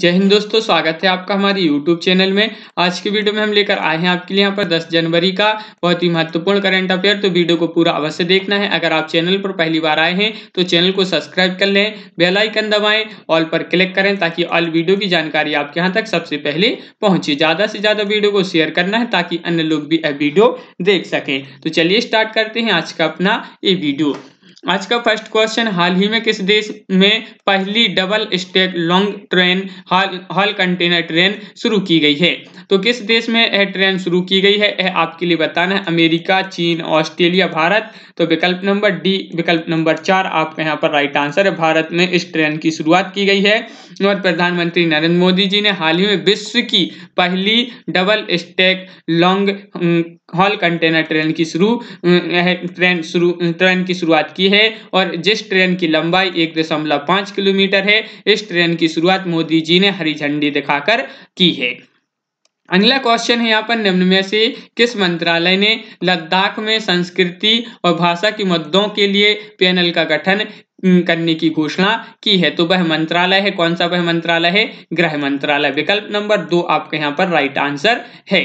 जय हिंद दोस्तों स्वागत है आपका हमारे YouTube चैनल में आज के वीडियो में हम लेकर आए हैं आपके लिए यहाँ पर 10 जनवरी का बहुत ही महत्वपूर्ण करंट अफेयर तो वीडियो को पूरा अवश्य देखना है अगर आप चैनल पर पहली बार आए हैं तो चैनल को सब्सक्राइब कर लें बेल आइकन दबाएं ऑल पर क्लिक करें ताकि ऑल वीडियो की जानकारी आपके यहाँ तक सबसे पहले पहुंचे ज़्यादा से ज़्यादा वीडियो को शेयर करना है ताकि अन्य लोग भी यह वीडियो देख सकें तो चलिए स्टार्ट करते हैं आज का अपना ये वीडियो आज का फर्स्ट क्वेश्चन हाल ही में किस देश में पहली double stack long train haul haul container train शुरू की गई है तो किस देश में यह ट्रेन शुरू की गई है यह आपके लिए बताना है अमेरिका चीन ऑस्ट्रेलिया भारत तो विकल्प नंबर डी विकल्प नंबर चार आपके यहाँ पर राइट आंसर है भारत में इस ट्रेन की शुरुआत की गई है और प्रधानमंत्री नरेंद्र मोदी जी ने हाल ही में विश्व की पहली double stack long haul container train की शुरू ट्रेन शुरू ट्रेन की शुरुआत की है और जिस ट्रेन की लंबाई एक दशमलव पांच किलोमीटर है इस ट्रेन की शुरुआत मोदी जी ने हरी झंडी दिखाकर की है अगला क्वेश्चन है यहाँ पर निम्न में से किस मंत्रालय ने लद्दाख में संस्कृति और भाषा के मुद्दों के लिए पैनल का गठन करने की घोषणा की है तो वह मंत्रालय है कौन सा वह मंत्रालय है गृह मंत्रालय विकल्प नंबर दो आपके यहाँ पर राइट आंसर है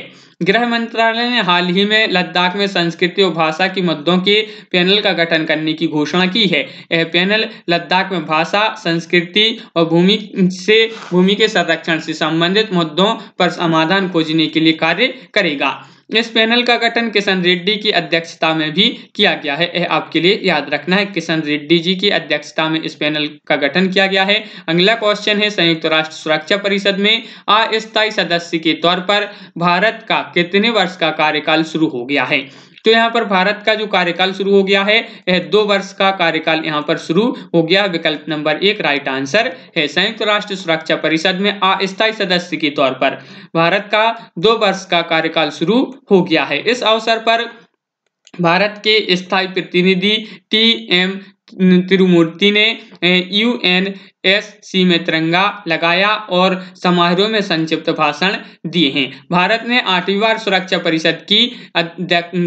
गृह मंत्रालय ने हाल ही में लद्दाख में संस्कृति और भाषा के मुद्दों के पैनल का गठन करने की घोषणा की है यह पैनल लद्दाख में भाषा संस्कृति और भूमि से भूमि के संरक्षण से संबंधित मुद्दों पर समाधान खोजने के लिए कार्य करेगा इस पैनल का गठन किशन रेड्डी की अध्यक्षता में भी किया गया है यह आपके लिए याद रखना है किशन रेड्डी जी की अध्यक्षता में इस पैनल का गठन किया गया है अगला क्वेश्चन है संयुक्त राष्ट्र सुरक्षा परिषद में अस्थायी सदस्य के तौर पर भारत का कितने वर्ष का कार्यकाल शुरू हो गया है तो यहाँ पर भारत का जो कार्यकाल शुरू हो गया है यह दो वर्ष का कार्यकाल यहाँ पर शुरू हो गया विकल्प नंबर एक राइट आंसर है संयुक्त राष्ट्र सुरक्षा परिषद में अस्थायी सदस्य के तौर पर भारत का दो वर्ष का कार्यकाल शुरू हो गया है इस अवसर पर भारत के स्थायी प्रतिनिधि टी एम तिरुमूर्ति ने यू एन एस सी में तिरंगा लगाया और समारोह में संक्षिप्त भाषण दिए हैं भारत ने आठवीं बार सुरक्षा परिषद की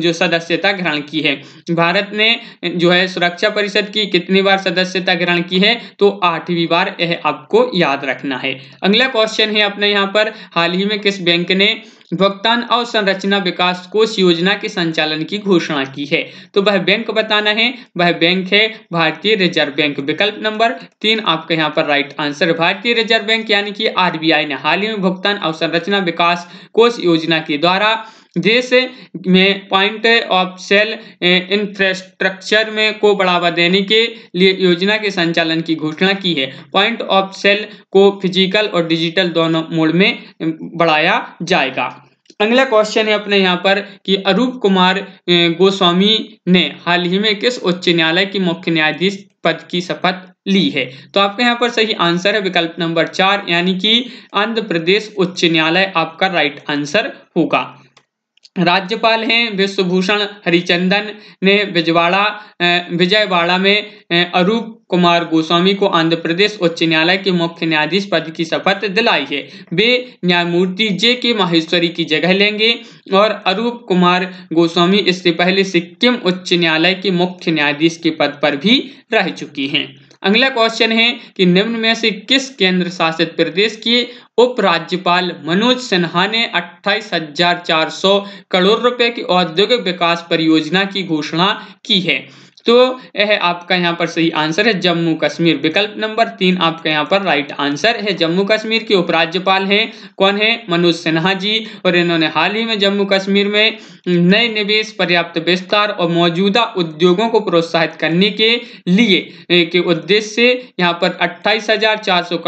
जो सदस्यता ग्रहण की है भारत ने जो है सुरक्षा परिषद की कितनी बार सदस्यता ग्रहण की है तो आठवीं बार यह आपको याद रखना है अगला क्वेश्चन है अपने यहाँ पर हाल ही में किस बैंक ने भुगतान और संरचना विकास कोष योजना के संचालन की घोषणा की है तो वह बैंक बताना है वह बैंक है भारतीय रिजर्व बैंक विकल्प नंबर तीन आपका यहाँ पर राइट आंसर भारतीय रिजर्व बैंक यानी कि आरबीआई ने हाल ही में भुगतान और संरचना विकास कोष योजना के द्वारा जिस में पॉइंट ऑफ सेल इंफ्रास्ट्रक्चर में को बढ़ावा देने के लिए योजना के संचालन की घोषणा की है पॉइंट ऑफ सेल को फिजिकल और डिजिटल दोनों मोड में बढ़ाया जाएगा अगला क्वेश्चन है अपने यहाँ पर कि अरूप कुमार गोस्वामी ने हाल ही में किस उच्च न्यायालय की मुख्य न्यायाधीश पद की शपथ ली है तो आपके यहाँ पर सही आंसर है विकल्प नंबर चार यानी कि आंध्र प्रदेश उच्च न्यायालय आपका राइट आंसर होगा राज्यपाल हैं विश्वभूषण हरिचंदन ने विजवाड़ा विजयवाड़ा में अरूप कुमार गोस्वामी को आंध्र प्रदेश उच्च न्यायालय के मुख्य न्यायाधीश पद की शपथ दिलाई है वे न्यायमूर्ति जे के माहेश्वरी की जगह लेंगे और अरूप कुमार गोस्वामी इससे पहले सिक्किम उच्च न्यायालय के मुख्य न्यायाधीश के पद पर भी रह चुकी हैं अगला क्वेश्चन है कि निम्न में से किस केंद्र शासित प्रदेश की उपराज्यपाल मनोज सिन्हा ने अट्ठाईस हजार चार सौ करोड़ रुपए की औद्योगिक विकास परियोजना की घोषणा की है तो यह आपका यहाँ पर सही आंसर है जम्मू कश्मीर विकल्प नंबर तीन आपका यहाँ पर राइट आंसर है जम्मू कश्मीर के उपराज्यपाल हैं कौन है मनोज सिन्हा जी और इन्होंने हाल ही में जम्मू कश्मीर में नए निवेश पर्याप्त विस्तार और मौजूदा उद्योगों को प्रोत्साहित करने के लिए के उद्देश्य से यहाँ पर अट्ठाईस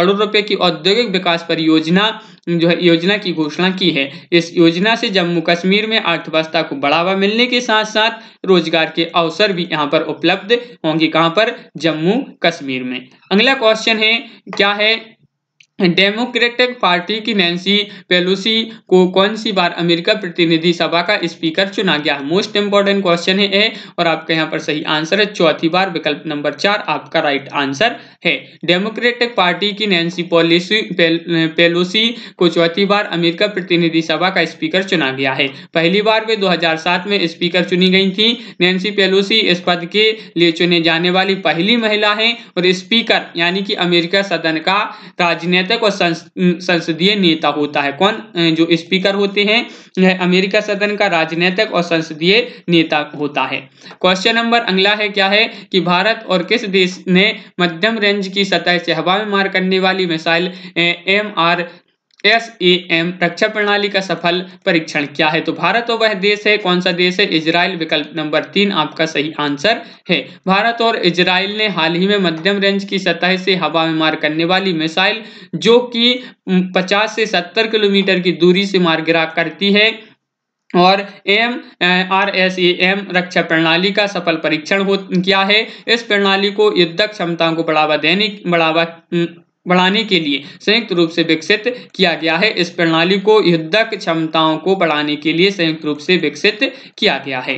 करोड़ रुपए की औद्योगिक विकास परियोजना जो है योजना की घोषणा की है इस योजना से जम्मू कश्मीर में अर्थव्यवस्था को बढ़ावा मिलने के साथ साथ रोजगार के अवसर भी यहाँ पर पर उपलब्ध होंगी कहां पर जम्मू कश्मीर में अगला क्वेश्चन है क्या है डेमोक्रेटिक पार्टी की नैन्सी पेलोसी को कौन सी बार अमेरिका प्रतिनिधि सभा का स्पीकर चुना गया मोस्ट इंपॉर्टेंट क्वेश्चन है ए और आपका यहाँ पर सही आंसर है चौथी बार विकल्प नंबर चार आपका राइट आंसर है डेमोक्रेटिक पार्टी की नैन्सी पॉलिसी पेलोसी को चौथी बार अमेरिका प्रतिनिधि सभा का स्पीकर चुना गया है पहली बार वे दो में स्पीकर चुनी गई थी नैन्सी पेलोसी इस पद के लिए चुने जाने वाली पहली महिला है और स्पीकर यानी कि अमेरिका सदन का राजनेता संसदक और संसदीय नेता होता है कौन जो स्पीकर होते हैं अमेरिका सदन का राजनीतिक और संसदीय नेता होता है क्वेश्चन नंबर अगला है क्या है कि भारत और किस देश ने मध्यम रेंज की सतह से हवा में मार करने वाली missile M R S A M रक्षा प्रणाली का सफल परीक्षण क्या है तो भारत और वह देश है कौन सा देश है इसराइल विकल्प नंबर तीन आपका सही आंसर है भारत और इसराइल ने हाल ही में मध्यम रेंज की सतह से हवा में मार करने वाली मिसाइल जो कि 50 से 70 किलोमीटर की दूरी से मार गिरा करती है और M R S A M रक्षा प्रणाली का सफल परीक्षण हो किया है इस प्रणाली को युद्ध क्षमताओं को बढ़ावा देने बढ़ावा बढ़ाने के लिए संयुक्त रूप से विकसित किया गया है इस प्रणाली को युद्धक क्षमताओं को बढ़ाने के लिए संयुक्त रूप से विकसित किया गया है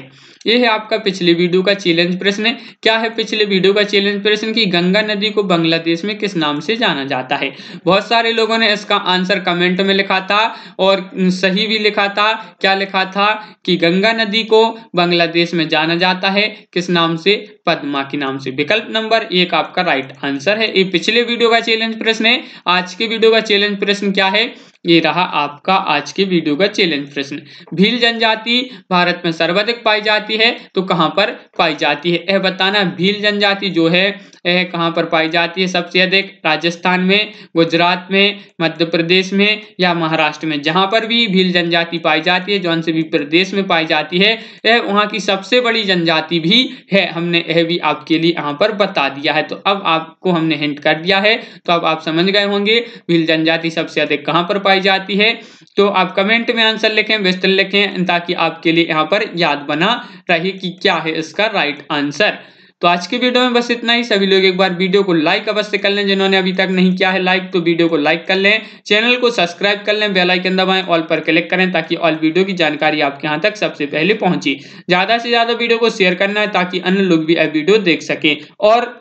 यह है आपका पिछले वीडियो का चैलेंज प्रश्न क्या है पिछले वीडियो का चैलेंज प्रश्न कि गंगा नदी को बांग्लादेश में किस नाम से जाना जाता है बहुत सारे लोगों ने इसका आंसर कमेंट में लिखा था और सही भी लिखा था क्या लिखा था कि गंगा नदी को बांग्लादेश में जाना जाता है किस नाम से पद्मा के नाम से विकल्प नंबर एक आपका राइट आंसर है ये पिछले वीडियो का चैलेंज चैलेंज प्रश्न है आज के वीडियो का चैलेंज प्रश्न क्या है ये रहा आपका आज के वीडियो का चैलेंज प्रश्न भील जनजाति भारत में सर्वाधिक पाई जाती है तो कहाँ पर पाई जाती है यह बताना भील जनजाति जो है यह कहाँ पर पाई जाती है सबसे अधिक राजस्थान में गुजरात में मध्य प्रदेश में या महाराष्ट्र में जहाँ पर भी भील जनजाति पाई जाती है जौन से भी प्रदेश में पाई जाती है यह वहाँ की सबसे बड़ी जनजाति भी है हमने यह भी आपके लिए यहाँ पर बता दिया है तो अब आपको हमने हिंट कर दिया है तो अब आप समझ गए होंगे भील जनजाति सबसे अधिक कहाँ पर पाई करवाई जाती है तो आप कमेंट में आंसर लिखें वेस्टर्न लिखें ताकि आपके लिए यहाँ पर याद बना रहे कि क्या है इसका राइट आंसर तो आज के वीडियो में बस इतना ही सभी लोग एक बार वीडियो को लाइक अवश्य कर लें जिन्होंने अभी तक नहीं किया है लाइक तो वीडियो को लाइक कर लें चैनल को सब्सक्राइब कर लें बेल आइकन दबाएं ऑल पर क्लिक करें ताकि ऑल वीडियो की जानकारी आपके यहां तक सबसे पहले पहुंची ज्यादा से ज्यादा वीडियो को शेयर करना है ताकि अन्य लोग भी यह वीडियो देख सके और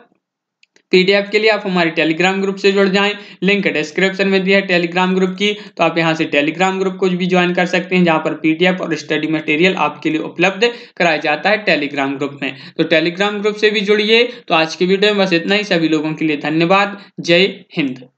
पीडीएफ के लिए आप हमारे टेलीग्राम ग्रुप से जुड़ जाएं लिंक डिस्क्रिप्शन में दिया है टेलीग्राम ग्रुप की तो आप यहाँ से टेलीग्राम ग्रुप को भी ज्वाइन कर सकते हैं जहाँ पर पीडीएफ और स्टडी मटेरियल आपके लिए उपलब्ध कराया जाता है टेलीग्राम ग्रुप में तो टेलीग्राम ग्रुप से भी जुड़िए तो आज की वीडियो में बस इतना ही सभी लोगों के लिए धन्यवाद जय हिंद